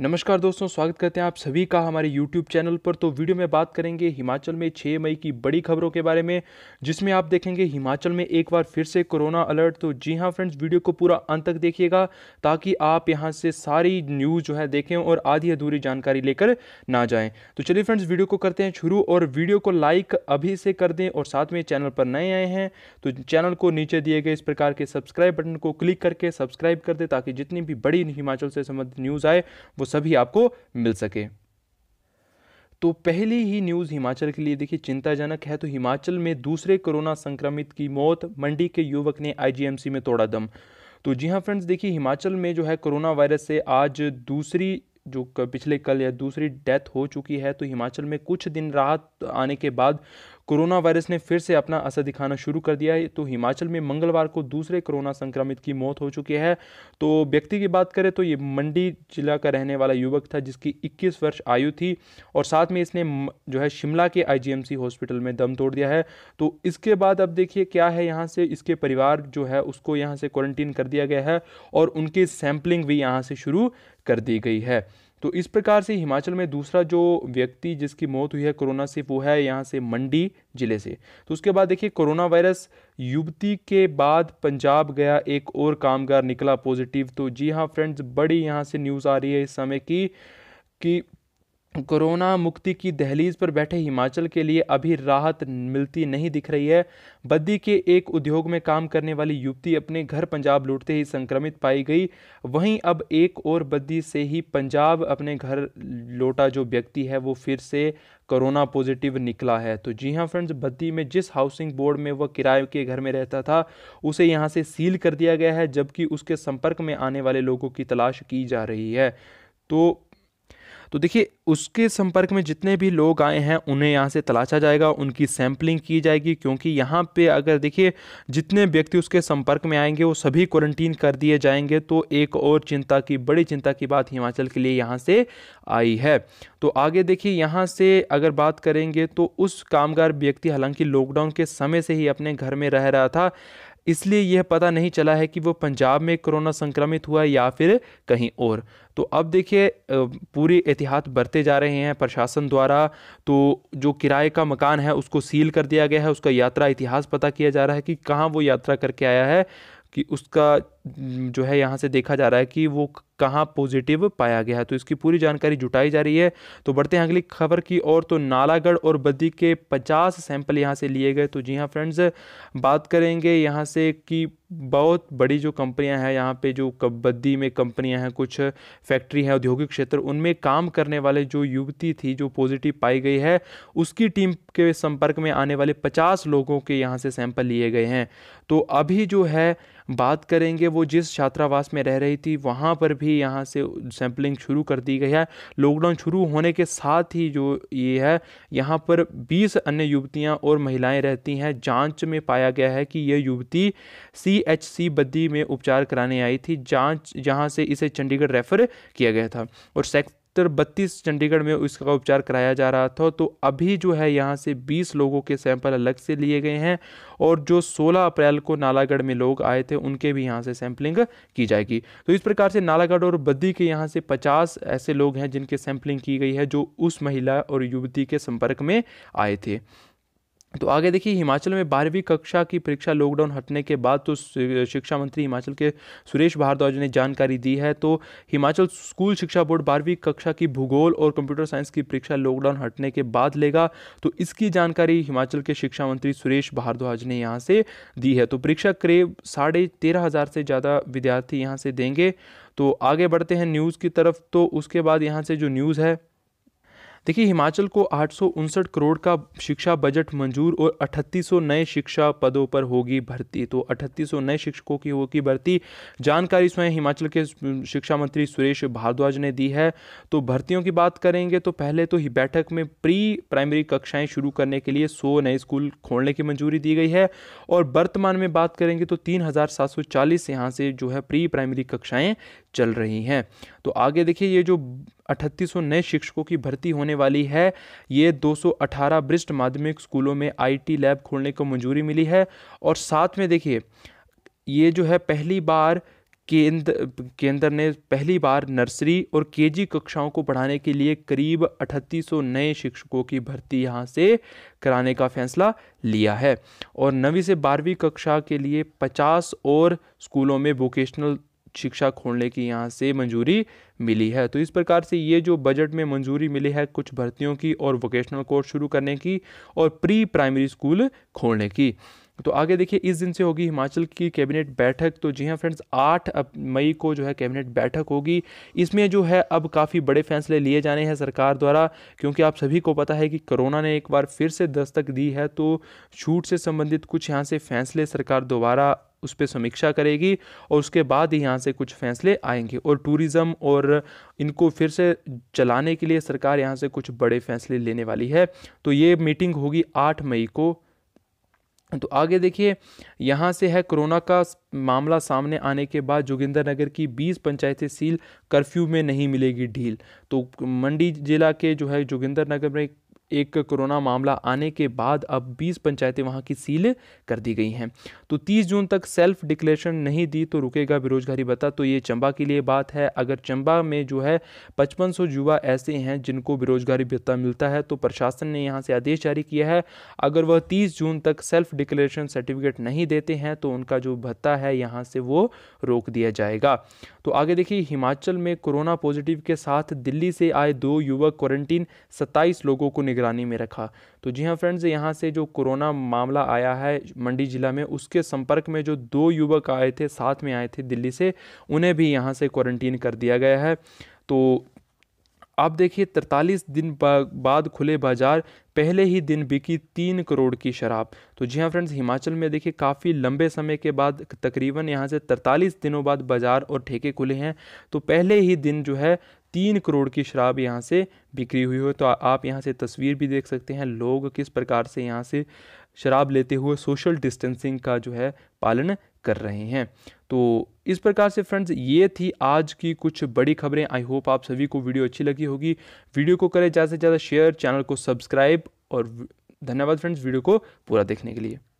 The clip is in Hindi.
नमस्कार दोस्तों स्वागत करते हैं आप सभी का हमारे YouTube चैनल पर तो वीडियो में बात करेंगे हिमाचल में 6 मई की बड़ी खबरों के बारे में जिसमें आप देखेंगे हिमाचल में एक बार फिर से कोरोना अलर्ट तो जी हां फ्रेंड्स वीडियो को पूरा अंत तक देखिएगा ताकि आप यहां से सारी न्यूज़ जो है देखें और आधी अधूरी जानकारी लेकर ना जाएँ तो चलिए फ्रेंड्स वीडियो को करते हैं शुरू और वीडियो को लाइक अभी से कर दें और साथ में चैनल पर नए आए हैं तो चैनल को नीचे दिए गए इस प्रकार के सब्सक्राइब बटन को क्लिक करके सब्सक्राइब कर दें ताकि जितनी भी बड़ी हिमाचल से संबंधित न्यूज़ आए वो वो सभी आपको मिल सके तो पहली ही न्यूज़ हिमाचल के लिए देखिए चिंताजनक है तो हिमाचल में दूसरे कोरोना संक्रमित की मौत मंडी के युवक ने आईजीएमसी में तोड़ा दम तो जी हाँ फ्रेंड्स देखिए हिमाचल में जो है कोरोना वायरस से आज दूसरी जो पिछले कल या दूसरी डेथ हो चुकी है तो हिमाचल में कुछ दिन राहत आने के बाद कोरोना वायरस ने फिर से अपना असर दिखाना शुरू कर दिया है तो हिमाचल में मंगलवार को दूसरे कोरोना संक्रमित की मौत हो चुकी है तो व्यक्ति की बात करें तो ये मंडी जिला का रहने वाला युवक था जिसकी 21 वर्ष आयु थी और साथ में इसने जो है शिमला के आईजीएमसी हॉस्पिटल में दम तोड़ दिया है तो इसके बाद अब देखिए क्या है यहाँ से इसके परिवार जो है उसको यहाँ से क्वारंटीन कर दिया गया है और उनकी सैम्पलिंग भी यहाँ से शुरू कर दी गई है तो इस प्रकार से हिमाचल में दूसरा जो व्यक्ति जिसकी मौत हुई है कोरोना से वो है यहाँ से मंडी ज़िले से तो उसके बाद देखिए कोरोना वायरस युवती के बाद पंजाब गया एक और कामगार निकला पॉजिटिव तो जी हाँ फ्रेंड्स बड़ी यहाँ से न्यूज़ आ रही है इस समय की कि कोरोना मुक्ति की दहलीज पर बैठे हिमाचल के लिए अभी राहत मिलती नहीं दिख रही है बद्दी के एक उद्योग में काम करने वाली युवती अपने घर पंजाब लौटते ही संक्रमित पाई गई वहीं अब एक और बद्दी से ही पंजाब अपने घर लौटा जो व्यक्ति है वो फिर से कोरोना पॉजिटिव निकला है तो जी हाँ फ्रेंड्स बद्दी में जिस हाउसिंग बोर्ड में वह किराए के घर में रहता था उसे यहाँ से सील कर दिया गया है जबकि उसके संपर्क में आने वाले लोगों की तलाश की जा रही है तो तो देखिए उसके संपर्क में जितने भी लोग आए हैं उन्हें यहाँ से तलाशा जाएगा उनकी सैम्पलिंग की जाएगी क्योंकि यहाँ पे अगर देखिए जितने व्यक्ति उसके संपर्क में आएंगे वो सभी क्वारंटीन कर दिए जाएंगे तो एक और चिंता की बड़ी चिंता की बात हिमाचल के लिए यहाँ से आई है तो आगे देखिए यहाँ से अगर बात करेंगे तो उस कामगार व्यक्ति हालांकि लॉकडाउन के समय से ही अपने घर में रह रहा था इसलिए यह पता नहीं चला है कि वो पंजाब में कोरोना संक्रमित हुआ है या फिर कहीं और तो अब देखिए पूरी एहतियात बरते जा रहे हैं प्रशासन द्वारा तो जो किराए का मकान है उसको सील कर दिया गया है उसका यात्रा इतिहास पता किया जा रहा है कि कहाँ वो यात्रा करके आया है कि उसका जो है यहाँ से देखा जा रहा है कि वो कहाँ पॉजिटिव पाया गया है तो इसकी पूरी जानकारी जुटाई जा रही है तो बढ़ते हैं अगली खबर की ओर तो नालागढ़ और बद्दी के 50 सैंपल यहाँ से लिए गए तो जी हाँ फ्रेंड्स बात करेंगे यहाँ से कि बहुत बड़ी जो कंपनियां हैं यहाँ पे जो बद्दी में कंपनियाँ हैं कुछ फैक्ट्री हैं औद्योगिक क्षेत्र उनमें काम करने वाले जो युवती थी जो पॉजिटिव पाई गई है उसकी टीम के संपर्क में आने वाले पचास लोगों के यहाँ से सैंपल लिए गए हैं तो अभी जो है बात करेंगे वो जिस छात्रावास में रह रही थी वहाँ पर भी यहाँ से सैम्पलिंग शुरू कर दी गई है लॉकडाउन शुरू होने के साथ ही जो ये है यहाँ पर 20 अन्य युवतियाँ और महिलाएं रहती हैं जांच में पाया गया है कि यह युवती सी एच सी बद्दी में उपचार कराने आई थी जांच जहाँ से इसे चंडीगढ़ रेफ़र किया गया था और सेक्स तर बत्तीस चंडीगढ़ में उसका उपचार कराया जा रहा था तो अभी जो है यहाँ से बीस लोगों के सैंपल अलग से लिए गए हैं और जो सोलह अप्रैल को नालागढ़ में लोग आए थे उनके भी यहाँ से सैंपलिंग की जाएगी तो इस प्रकार से नालागढ़ और बद्दी के यहाँ से पचास ऐसे लोग हैं जिनके सैंपलिंग की गई है जो उस महिला और युवती के संपर्क में आए थे तो आगे देखिए हिमाचल में बारहवीं कक्षा की परीक्षा लॉकडाउन हटने के बाद तो शिक्षा मंत्री हिमाचल के सुरेश भारद्वाज ने जानकारी दी है तो हिमाचल स्कूल शिक्षा बोर्ड बारहवीं कक्षा की भूगोल और कंप्यूटर साइंस की परीक्षा लॉकडाउन हटने के बाद लेगा तो इसकी जानकारी हिमाचल के शिक्षा मंत्री सुरेश भारद्वाज ने यहाँ से दी है तो परीक्षा करीब साढ़े तेरह हज़ार से ज़्यादा विद्यार्थी यहाँ से देंगे तो आगे बढ़ते हैं न्यूज़ की तरफ तो उसके बाद यहाँ से जो न्यूज़ है देखिए हिमाचल को आठ करोड़ का शिक्षा बजट मंजूर और अठतीस नए शिक्षा पदों पर होगी भर्ती तो अठतीस नए शिक्षकों की होगी भर्ती जानकारी स्वयं हिमाचल के शिक्षा मंत्री सुरेश भारद्वाज ने दी है तो भर्तियों की बात करेंगे तो पहले तो ही बैठक में प्री प्राइमरी कक्षाएं शुरू करने के लिए 100 नए स्कूल खोलने की मंजूरी दी गई है और वर्तमान में बात करेंगे तो तीन हज़ार से जो है प्री प्राइमरी कक्षाएँ चल रही हैं तो आगे देखिए ये जो 2800 नए शिक्षकों की भर्ती होने वाली है ये 218 ब्रिस्ट माध्यमिक स्कूलों में आईटी लैब खोलने को मंजूरी मिली है और साथ में देखिए ये जो है पहली बार केंद्र केंद्र ने पहली बार नर्सरी और केजी कक्षाओं को पढ़ाने के लिए करीब 3800 नए शिक्षकों की भर्ती यहाँ से कराने का फैसला लिया है और नवीं से बारहवीं कक्षा के लिए 50 और स्कूलों में वोकेशनल शिक्षा खोलने की यहाँ से मंजूरी मिली है तो इस प्रकार से ये जो बजट में मंजूरी मिली है कुछ भर्तियों की और वोकेशनल कोर्स शुरू करने की और प्री प्राइमरी स्कूल खोलने की तो आगे देखिए इस दिन से होगी हिमाचल की कैबिनेट बैठक तो जी हाँ फ्रेंड्स आठ मई को जो है कैबिनेट बैठक होगी इसमें जो है अब काफ़ी बड़े फैसले लिए जाने हैं सरकार द्वारा क्योंकि आप सभी को पता है कि कोरोना ने एक बार फिर से दस्तक दी है तो छूट से संबंधित कुछ यहाँ से फैसले सरकार दोबारा उस पर समीक्षा करेगी और उसके बाद ही यहाँ से कुछ फैसले आएंगे और टूरिज़्म और इनको फिर से चलाने के लिए सरकार यहाँ से कुछ बड़े फैसले लेने वाली है तो ये मीटिंग होगी आठ मई को तो आगे देखिए यहाँ से है कोरोना का मामला सामने आने के बाद जोगिंदर नगर की 20 पंचायतें सील कर्फ्यू में नहीं मिलेगी ढील तो मंडी जिला के जो है जोगिंदर नगर में एक कोरोना मामला आने के बाद अब 20 पंचायतें वहाँ की सील कर दी गई हैं तो 30 जून तक सेल्फ डिक्लेरेशन नहीं दी तो रुकेगा बेरोजगारी बता तो ये चंबा के लिए बात है अगर चंबा में जो है पचपन युवा ऐसे हैं जिनको बेरोजगारी भत्ता मिलता है तो प्रशासन ने यहाँ से आदेश जारी किया है अगर वह तीस जून तक सेल्फ डिक्लेरेशन सर्टिफिकेट नहीं देते हैं तो उनका जो भत्ता है यहाँ से वो रोक दिया जाएगा तो आगे देखिए हिमाचल में कोरोना पॉजिटिव के साथ दिल्ली से आए दो युवक क्वारंटीन 27 लोगों को निगरानी में रखा तो जी हाँ फ्रेंड्स यहाँ से जो कोरोना मामला आया है मंडी ज़िला में उसके संपर्क में जो दो युवक आए थे साथ में आए थे दिल्ली से उन्हें भी यहाँ से क्वारंटीन कर दिया गया है तो आप देखिए 43 दिन बाद खुले बाजार पहले ही दिन बिकी तीन करोड़ की शराब तो जी हाँ फ्रेंड्स हिमाचल में देखिए काफ़ी लंबे समय के बाद तकरीबन यहाँ से 43 दिनों बाद बाज़ार और ठेके खुले हैं तो पहले ही दिन जो है तीन करोड़ की शराब यहाँ से बिक्री हुई हो तो आप यहाँ से तस्वीर भी देख सकते हैं लोग किस प्रकार से यहाँ से शराब लेते हुए सोशल डिस्टेंसिंग का जो है पालन कर रहे हैं तो इस प्रकार से फ्रेंड्स ये थी आज की कुछ बड़ी खबरें आई होप आप सभी को वीडियो अच्छी लगी होगी वीडियो को करें ज़्यादा से ज़्यादा शेयर चैनल को सब्सक्राइब और धन्यवाद फ्रेंड्स वीडियो को पूरा देखने के लिए